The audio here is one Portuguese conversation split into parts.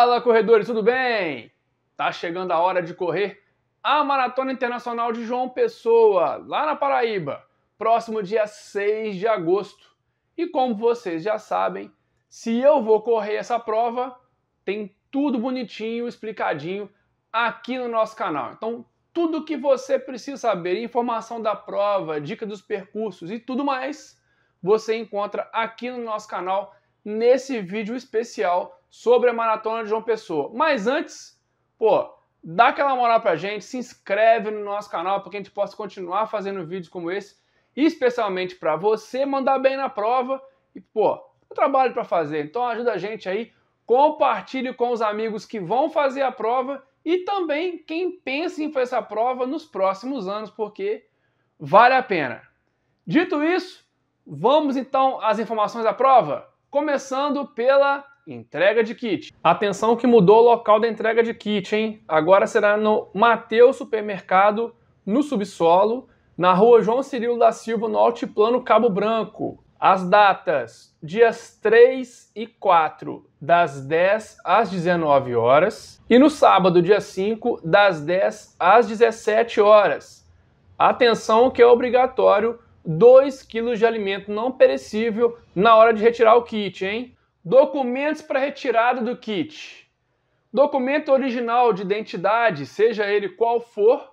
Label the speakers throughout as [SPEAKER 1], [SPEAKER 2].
[SPEAKER 1] Fala, corredores, tudo bem? Tá chegando a hora de correr a Maratona Internacional de João Pessoa, lá na Paraíba, próximo dia 6 de agosto. E como vocês já sabem, se eu vou correr essa prova, tem tudo bonitinho, explicadinho aqui no nosso canal. Então, tudo que você precisa saber, informação da prova, dica dos percursos e tudo mais, você encontra aqui no nosso canal nesse vídeo especial sobre a Maratona de João Pessoa. Mas antes, pô, dá aquela moral pra gente, se inscreve no nosso canal para que a gente possa continuar fazendo vídeos como esse, especialmente para você mandar bem na prova e, pô, tem trabalho para fazer. Então ajuda a gente aí, compartilhe com os amigos que vão fazer a prova e também quem pensa em fazer essa prova nos próximos anos, porque vale a pena. Dito isso, vamos então às informações da prova, começando pela entrega de kit. Atenção que mudou o local da entrega de kit, hein? Agora será no Mateus Supermercado, no subsolo, na rua João Cirilo da Silva, no Altiplano Cabo Branco. As datas: dias 3 e 4, das 10 às 19 horas, e no sábado, dia 5, das 10 às 17 horas. Atenção que é obrigatório 2 kg de alimento não perecível na hora de retirar o kit, hein? Documentos para retirada do kit. Documento original de identidade, seja ele qual for,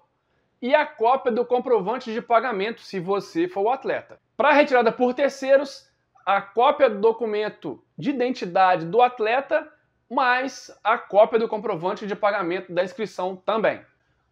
[SPEAKER 1] e a cópia do comprovante de pagamento, se você for o atleta. Para retirada por terceiros, a cópia do documento de identidade do atleta, mais a cópia do comprovante de pagamento da inscrição também.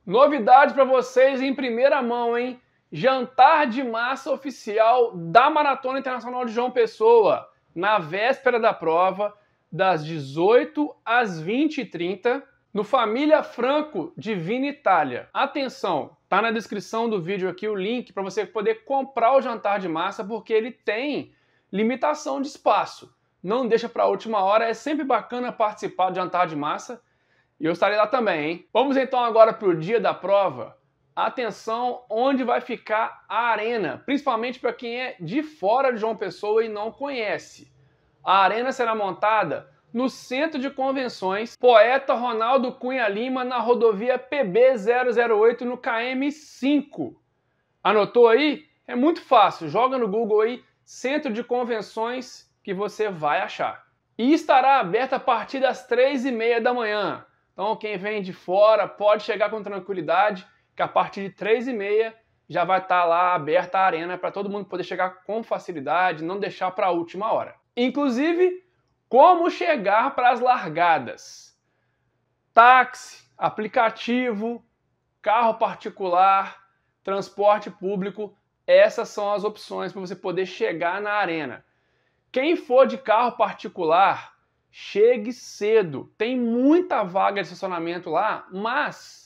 [SPEAKER 1] Novidade para vocês em primeira mão, hein? Jantar de massa oficial da Maratona Internacional de João Pessoa na véspera da prova, das 18 às 20h30, no Família Franco Divina Itália. Atenção, tá na descrição do vídeo aqui o link para você poder comprar o jantar de massa, porque ele tem limitação de espaço. Não deixa para a última hora, é sempre bacana participar do jantar de massa. E eu estarei lá também, hein? Vamos então agora para o dia da prova atenção onde vai ficar a arena, principalmente para quem é de fora de João Pessoa e não conhece. A arena será montada no Centro de Convenções Poeta Ronaldo Cunha Lima, na rodovia PB008, no KM5. Anotou aí? É muito fácil, joga no Google aí Centro de Convenções que você vai achar. E estará aberta a partir das 3h30 da manhã. Então quem vem de fora pode chegar com tranquilidade que a partir de 3h30 já vai estar tá lá aberta a arena para todo mundo poder chegar com facilidade, não deixar para a última hora. Inclusive, como chegar para as largadas? Táxi, aplicativo, carro particular, transporte público, essas são as opções para você poder chegar na arena. Quem for de carro particular, chegue cedo. Tem muita vaga de estacionamento lá, mas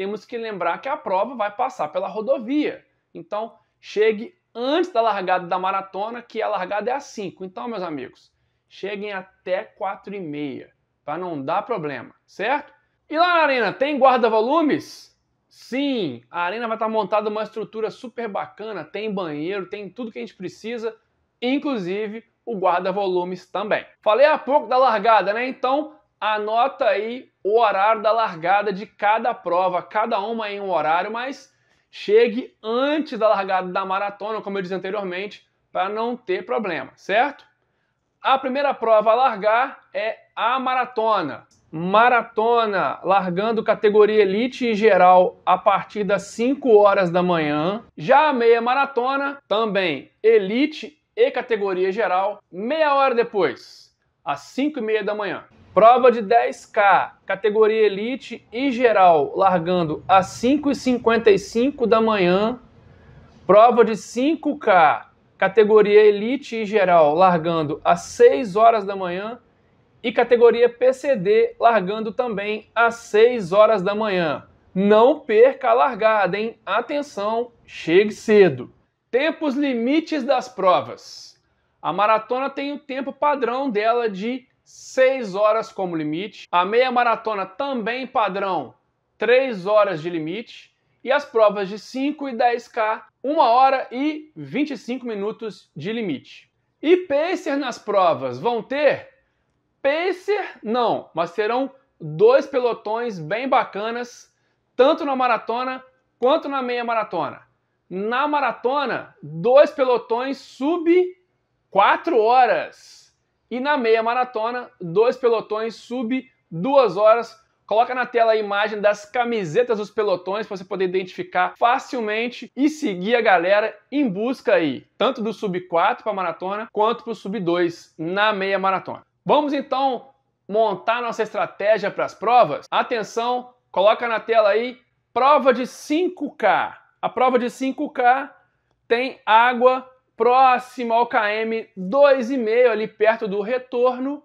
[SPEAKER 1] temos que lembrar que a prova vai passar pela rodovia. Então, chegue antes da largada da maratona, que a largada é às 5. Então, meus amigos, cheguem até 4 e meia, para tá? não dar problema, certo? E lá na arena, tem guarda-volumes? Sim, a arena vai estar tá montada uma estrutura super bacana, tem banheiro, tem tudo que a gente precisa, inclusive o guarda-volumes também. Falei há pouco da largada, né? Então, anota aí o horário da largada de cada prova, cada uma em um horário, mas chegue antes da largada da maratona, como eu disse anteriormente, para não ter problema, certo? A primeira prova a largar é a maratona. Maratona, largando categoria elite em geral a partir das 5 horas da manhã. Já a meia maratona, também elite e categoria geral, meia hora depois, às 5 e meia da manhã. Prova de 10K, categoria Elite e geral, largando às 5h55 da manhã. Prova de 5K, categoria Elite e geral, largando às 6 horas da manhã. E categoria PCD, largando também às 6 horas da manhã. Não perca a largada, hein? Atenção, chegue cedo. Tempos limites das provas. A maratona tem o tempo padrão dela de 6 horas como limite. A meia maratona também padrão, 3 horas de limite. E as provas de 5 e 10K, 1 hora e 25 minutos de limite. E pacer nas provas vão ter? Pacer não, mas terão dois pelotões bem bacanas, tanto na maratona quanto na meia maratona. Na maratona, dois pelotões sub 4 horas. E na meia maratona, dois pelotões sub duas horas. Coloca na tela a imagem das camisetas dos pelotões para você poder identificar facilmente e seguir a galera em busca aí, tanto do sub 4 para maratona quanto para o sub 2 na meia maratona. Vamos então montar nossa estratégia para as provas? Atenção, coloca na tela aí prova de 5K. A prova de 5K tem água próximo ao KM 2,5, ali perto do retorno,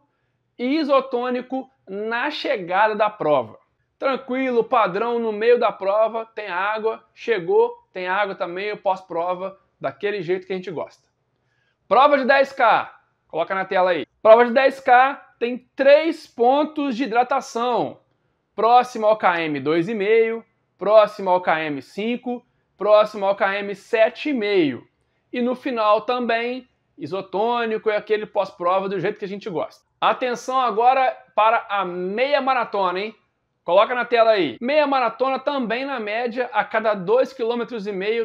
[SPEAKER 1] e isotônico na chegada da prova. Tranquilo, padrão, no meio da prova, tem água, chegou, tem água também, o pós-prova, daquele jeito que a gente gosta. Prova de 10K, coloca na tela aí. Prova de 10K tem três pontos de hidratação. Próximo ao KM 2,5, próximo ao KM 5, próximo ao KM 7,5. E no final também, isotônico é aquele pós-prova do jeito que a gente gosta. Atenção agora para a meia maratona, hein? Coloca na tela aí. Meia maratona também na média a cada 2,5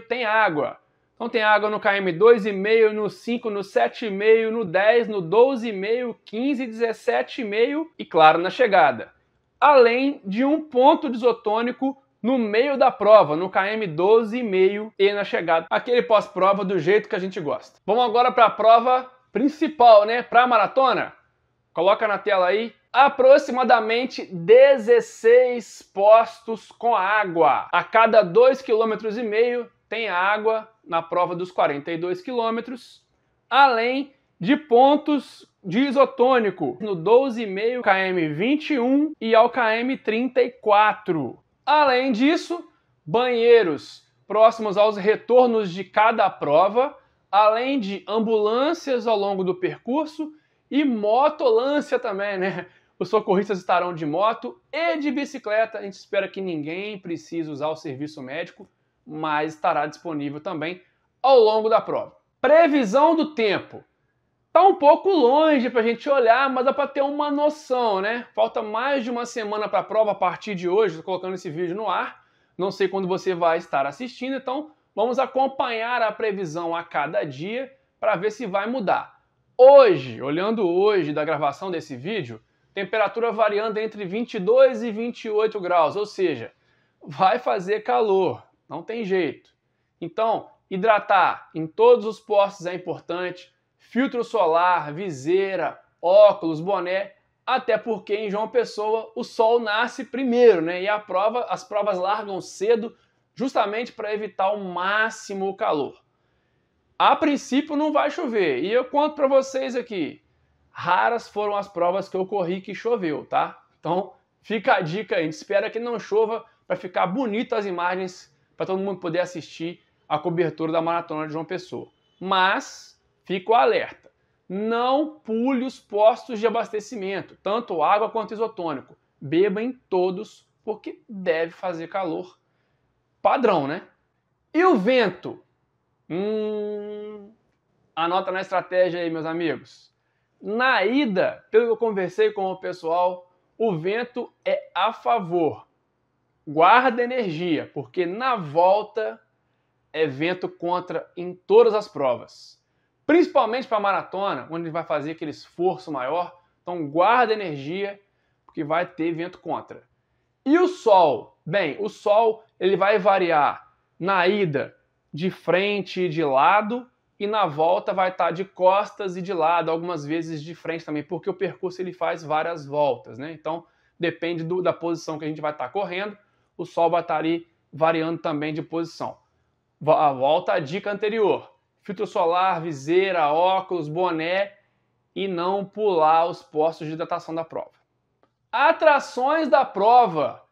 [SPEAKER 1] km tem água. Então tem água no KM 2,5, no 5, no 7,5, no 10, no 12,5, 15, 17,5 e claro na chegada. Além de um ponto de isotônico no meio da prova, no KM 12,5 e na chegada. Aquele pós-prova do jeito que a gente gosta. Vamos agora para a prova principal, né? Para a maratona. Coloca na tela aí. Aproximadamente 16 postos com água. A cada 2,5 km tem água na prova dos 42 km, além de pontos de isotônico no 12,5 km 21 e ao km 34. Além disso, banheiros próximos aos retornos de cada prova, além de ambulâncias ao longo do percurso e motolância também, né? Os socorristas estarão de moto e de bicicleta. A gente espera que ninguém precise usar o serviço médico, mas estará disponível também ao longo da prova. Previsão do tempo. Tá um pouco longe para a gente olhar, mas dá para ter uma noção, né? Falta mais de uma semana para a prova a partir de hoje, estou colocando esse vídeo no ar. Não sei quando você vai estar assistindo, então vamos acompanhar a previsão a cada dia para ver se vai mudar. Hoje, olhando hoje da gravação desse vídeo, temperatura variando entre 22 e 28 graus, ou seja, vai fazer calor, não tem jeito. Então, hidratar em todos os postos é importante filtro solar, viseira, óculos, boné, até porque em João Pessoa o sol nasce primeiro, né? E a prova, as provas largam cedo, justamente para evitar o máximo calor. A princípio não vai chover, e eu conto para vocês aqui. Raras foram as provas que eu corri que choveu, tá? Então, fica a dica aí. A gente espera que não chova para ficar bonito as imagens para todo mundo poder assistir a cobertura da maratona de João Pessoa. Mas Fica o alerta. Não pule os postos de abastecimento, tanto água quanto isotônico. Beba em todos, porque deve fazer calor. Padrão, né? E o vento? Hum, anota na estratégia aí, meus amigos. Na ida, pelo que eu conversei com o pessoal, o vento é a favor. Guarda energia, porque na volta é vento contra em todas as provas principalmente para maratona, onde vai fazer aquele esforço maior. Então guarda energia, porque vai ter vento contra. E o sol? Bem, o sol ele vai variar na ida de frente e de lado e na volta vai estar tá de costas e de lado, algumas vezes de frente também, porque o percurso ele faz várias voltas, né? Então depende do, da posição que a gente vai estar tá correndo, o sol vai estar tá ali variando também de posição. A volta à dica anterior filtro solar, viseira, óculos, boné e não pular os postos de hidratação da prova. Atrações da prova.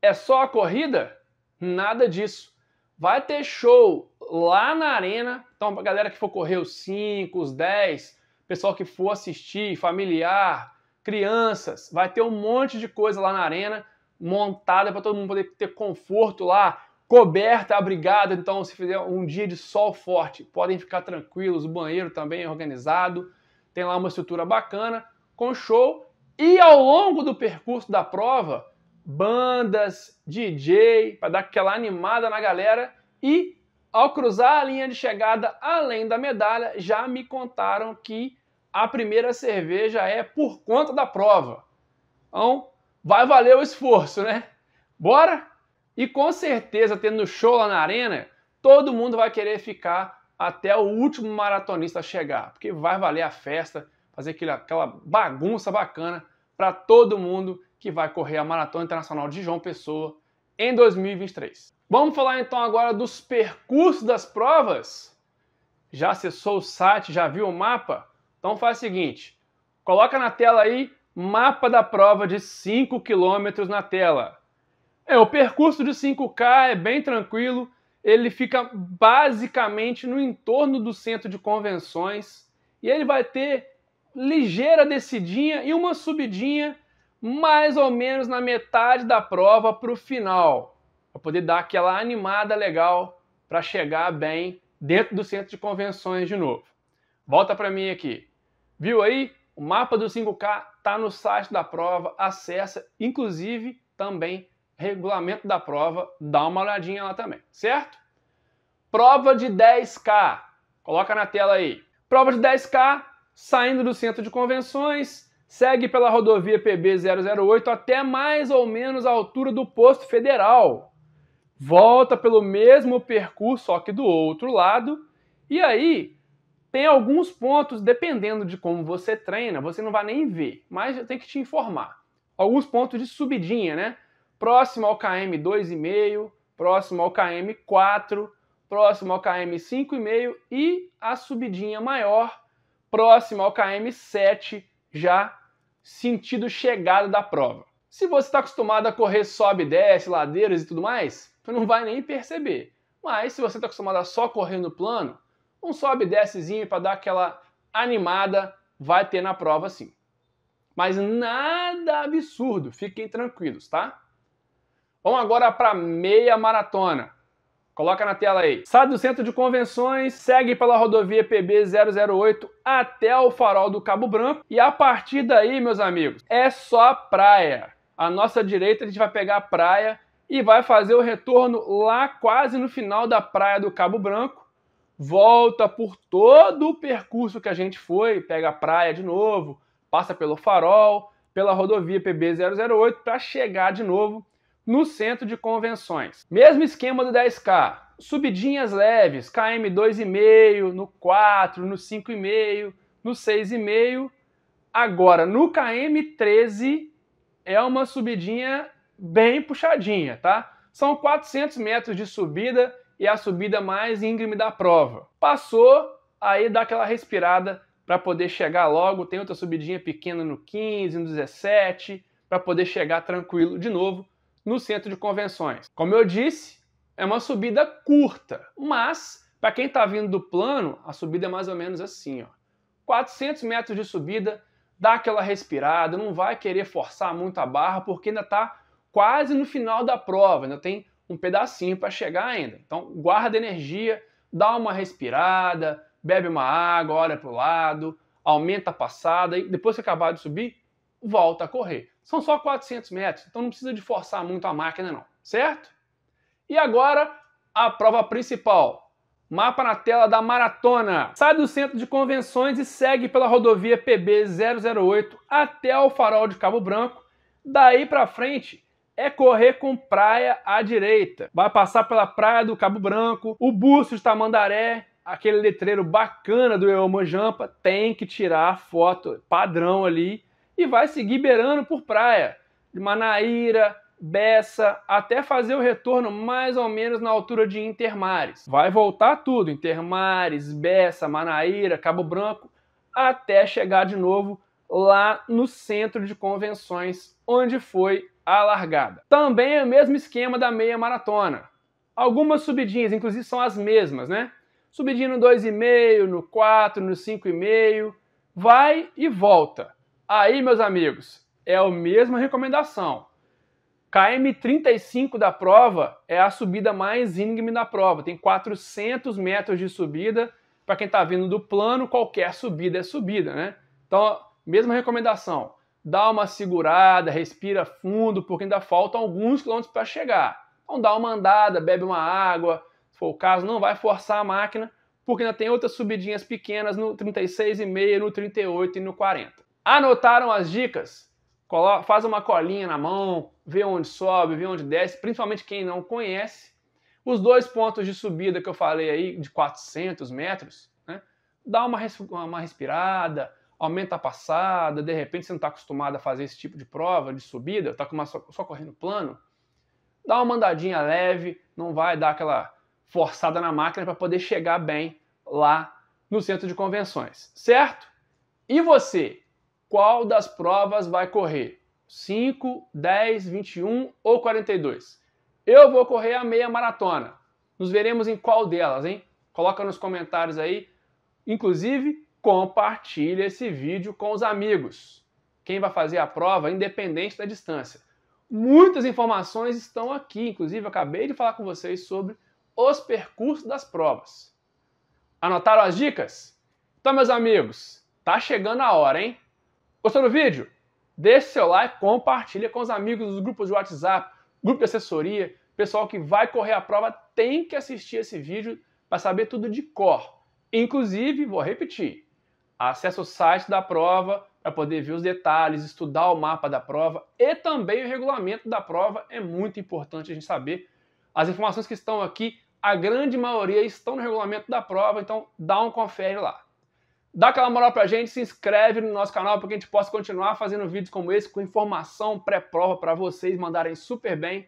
[SPEAKER 1] É só a corrida? Nada disso. Vai ter show lá na arena. Então, a galera que for correr os 5, os 10, pessoal que for assistir, familiar, crianças, vai ter um monte de coisa lá na arena montada para todo mundo poder ter conforto lá, coberta, abrigada. Então, se fizer um dia de sol forte, podem ficar tranquilos. O banheiro também é organizado, tem lá uma estrutura bacana, com show. E ao longo do percurso da prova, bandas, DJ, para dar aquela animada na galera. E ao cruzar a linha de chegada, além da medalha, já me contaram que a primeira cerveja é por conta da prova. Então, vai valer o esforço, né? Bora? E com certeza, tendo show lá na arena, todo mundo vai querer ficar até o último maratonista chegar, porque vai valer a festa, fazer aquela bagunça bacana para todo mundo que vai correr a Maratona Internacional de João Pessoa em 2023. Vamos falar então agora dos percursos das provas? Já acessou o site, já viu o mapa? Então faz o seguinte, coloca na tela aí mapa da prova de 5 quilômetros na tela. É, o percurso de 5K é bem tranquilo. Ele fica basicamente no entorno do centro de convenções e ele vai ter ligeira descidinha e uma subidinha mais ou menos na metade da prova para o final, para poder dar aquela animada legal para chegar bem dentro do centro de convenções de novo. Volta para mim aqui. Viu aí? O mapa do 5K tá no site da prova, acessa, inclusive também regulamento da prova, dá uma olhadinha lá também, certo? Prova de 10K. Coloca na tela aí. Prova de 10K, saindo do centro de convenções, segue pela rodovia PB 008 até mais ou menos a altura do posto federal. Volta pelo mesmo percurso, só que do outro lado, e aí tem alguns pontos, dependendo de como você treina, você não vai nem ver, mas tem que te informar. Alguns pontos de subidinha, né? próximo ao KM 2,5, próximo ao KM 4, próximo ao KM 5,5 e a subidinha maior, próximo ao KM 7, já sentido chegado da prova. Se você está acostumado a correr sobe e desce, ladeiras e tudo mais, você não vai nem perceber. Mas se você está acostumado a só correr no plano, um sobe e descezinho para dar aquela animada vai ter na prova sim. Mas nada absurdo, fiquem tranquilos, tá? Vamos agora para meia maratona. Coloca na tela aí. Sai do centro de convenções, segue pela rodovia PB 008 até o farol do Cabo Branco e a partir daí, meus amigos, é só praia. A nossa direita a gente vai pegar a praia e vai fazer o retorno lá quase no final da praia do Cabo Branco. Volta por todo o percurso que a gente foi, pega a praia de novo, passa pelo farol, pela rodovia PB 008 para chegar de novo no centro de convenções. Mesmo esquema do 10K, subidinhas leves, KM 2,5, no 4, no 5,5, no 6,5. Agora, no KM 13 é uma subidinha bem puxadinha, tá? São 400 metros de subida e a subida mais íngreme da prova. Passou, aí dá aquela respirada para poder chegar logo. Tem outra subidinha pequena no 15, no 17, para poder chegar tranquilo de novo no centro de convenções. Como eu disse, é uma subida curta, mas para quem está vindo do plano, a subida é mais ou menos assim, ó. 400 metros de subida, dá aquela respirada, não vai querer forçar muito a barra porque ainda está quase no final da prova, ainda tem um pedacinho para chegar ainda. Então guarda energia, dá uma respirada, bebe uma água, olha para o lado, aumenta a passada e depois que acabar de subir, volta a correr. São só 400 metros, então não precisa de forçar muito a máquina não, certo? E agora a prova principal. Mapa na tela da maratona. Sai do centro de convenções e segue pela rodovia PB 008 até o farol de Cabo Branco. Daí para frente é correr com praia à direita. Vai passar pela praia do Cabo Branco, o busto de Tamandaré, aquele letreiro bacana do Jampa, tem que tirar foto padrão ali e vai seguir beirando por praia, de Manaíra, Bessa, até fazer o retorno mais ou menos na altura de Intermares. Vai voltar tudo, Intermares, Bessa, Manaíra, Cabo Branco, até chegar de novo lá no centro de convenções, onde foi a largada. Também é o mesmo esquema da meia maratona. Algumas subidinhas, inclusive são as mesmas, né? Subidinha no 2,5, no 4, no 5,5, vai e volta. Aí, meus amigos, é a mesma recomendação. KM35 da prova é a subida mais íngreme da prova. Tem 400 metros de subida. Para quem está vindo do plano, qualquer subida é subida, né? Então, mesma recomendação. Dá uma segurada, respira fundo, porque ainda faltam alguns quilômetros para chegar. Então, dá uma andada, bebe uma água. Se for o caso, não vai forçar a máquina, porque ainda tem outras subidinhas pequenas no 36,5, no 38 e no 40. Anotaram as dicas? Faz uma colinha na mão, vê onde sobe, vê onde desce, principalmente quem não conhece. Os dois pontos de subida que eu falei aí, de 400 metros, né? dá uma, res uma respirada, aumenta a passada, de repente você não está acostumado a fazer esse tipo de prova, de subida, está só, só correndo plano, dá uma andadinha leve, não vai dar aquela forçada na máquina para poder chegar bem lá no centro de convenções, certo? E você, qual das provas vai correr? 5, 10, 21 ou 42? Eu vou correr a meia maratona. Nos veremos em qual delas, hein? Coloca nos comentários aí. Inclusive, compartilha esse vídeo com os amigos. Quem vai fazer a prova, independente da distância. Muitas informações estão aqui, inclusive acabei de falar com vocês sobre os percursos das provas. Anotaram as dicas? Então, meus amigos, tá chegando a hora, hein? Gostou do vídeo? Deixe seu like, compartilha com os amigos dos grupos de WhatsApp, grupo de assessoria, pessoal que vai correr a prova tem que assistir esse vídeo para saber tudo de cor. Inclusive, vou repetir, acesse o site da prova para poder ver os detalhes, estudar o mapa da prova e também o regulamento da prova. É muito importante a gente saber as informações que estão aqui, a grande maioria estão no regulamento da prova, então dá um confere lá. Dá aquela moral pra gente, se inscreve no nosso canal para que a gente possa continuar fazendo vídeos como esse com informação pré-prova para vocês mandarem super bem.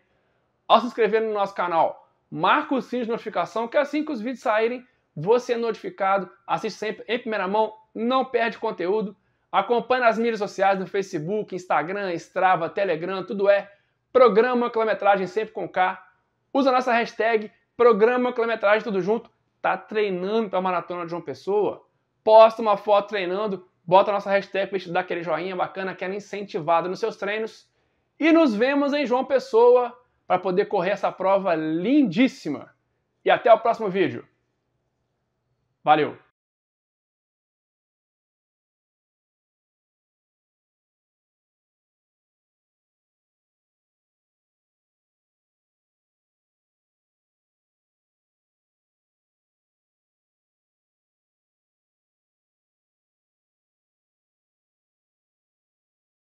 [SPEAKER 1] Ao se inscrever no nosso canal, marca o sininho de notificação que assim que os vídeos saírem, você é notificado, assiste sempre em primeira mão, não perde conteúdo. Acompanhe nas mídias sociais, no Facebook, Instagram, Strava, Telegram, tudo é Programa Quilometragem sempre com K. Usa a nossa hashtag Programa Quilometragem tudo junto. Tá treinando para maratona de uma Pessoa? posta uma foto treinando, bota a nossa hashtag para dar aquele joinha bacana, aquela incentivada nos seus treinos. E nos vemos em João Pessoa para poder correr essa prova lindíssima. E até o próximo vídeo. Valeu!